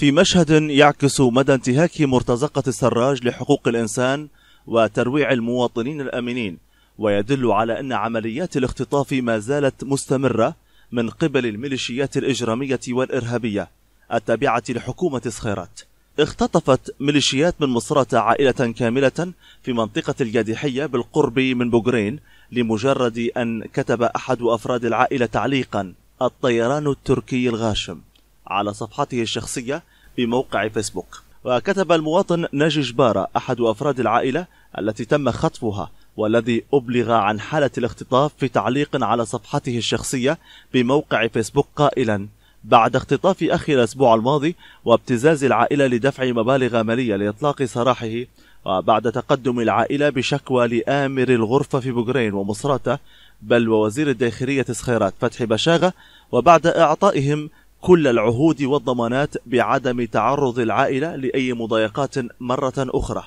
في مشهد يعكس مدى انتهاك مرتزقة السراج لحقوق الإنسان وترويع المواطنين الأمنين ويدل على أن عمليات الاختطاف ما زالت مستمرة من قبل الميليشيات الإجرامية والإرهابية التابعة لحكومة صخيرات اختطفت ميليشيات من مصرة عائلة كاملة في منطقة الجادحية بالقرب من بوغرين لمجرد أن كتب أحد أفراد العائلة تعليقا الطيران التركي الغاشم على صفحته الشخصية بموقع فيسبوك وكتب المواطن ناجي جبارة أحد أفراد العائلة التي تم خطفها والذي أبلغ عن حالة الاختطاف في تعليق على صفحته الشخصية بموقع فيسبوك قائلا بعد اختطاف أخي الأسبوع الماضي وابتزاز العائلة لدفع مبالغ مالية لإطلاق سراحه وبعد تقدم العائلة بشكوى لآمر الغرفة في بوغرين ومصراتة بل ووزير الداخلية سخيرات فتحي بشاغة وبعد إعطائهم كل العهود والضمانات بعدم تعرض العائلة لأي مضايقات مرة أخرى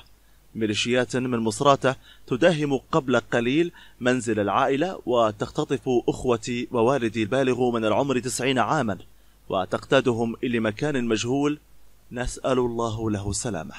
ميليشيات من مصراتة تداهم قبل قليل منزل العائلة وتختطف أخوتي ووالدي البالغ من العمر تسعين عاما وتقتادهم إلى مكان مجهول نسأل الله له السلامه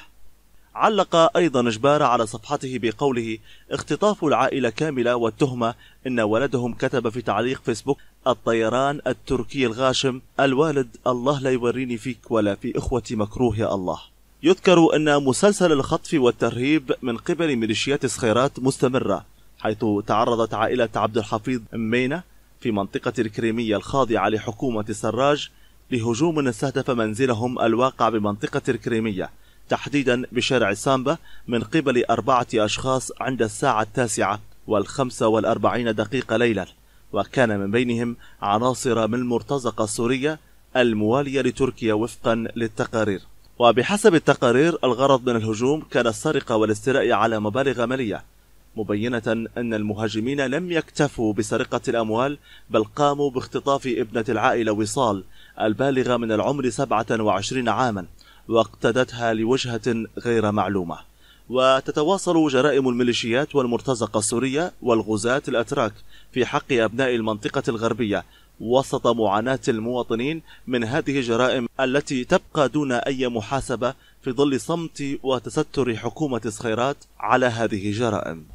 علق أيضا جبار على صفحته بقوله اختطاف العائلة كاملة والتهمة إن ولدهم كتب في تعليق فيسبوك الطيران التركي الغاشم الوالد الله لا يوريني فيك ولا في إخوتي مكروه يا الله يذكر أن مسلسل الخطف والترهيب من قبل ميليشيات الصخيرات مستمرة حيث تعرضت عائلة عبد الحفيظ مينا في منطقة الكريمية الخاضعة لحكومة سراج لهجوم استهدف منزلهم الواقع بمنطقة الكريمية تحديدا بشارع سامبا من قبل أربعة أشخاص عند الساعة التاسعة والخمسة والأربعين دقيقة ليلا وكان من بينهم عناصر من المرتزقة السورية الموالية لتركيا وفقا للتقارير وبحسب التقارير الغرض من الهجوم كان السرقة والاستيلاء على مبالغ مالية مبينة أن المهاجمين لم يكتفوا بسرقة الأموال بل قاموا باختطاف ابنة العائلة وصال البالغة من العمر 27 عاما واقتدتها لوجهة غير معلومة وتتواصل جرائم الميليشيات والمرتزقة السورية والغزاة الأتراك في حق أبناء المنطقة الغربية وسط معاناة المواطنين من هذه الجرائم التي تبقى دون أي محاسبة في ظل صمت وتستر حكومة الصخيرات على هذه الجرائم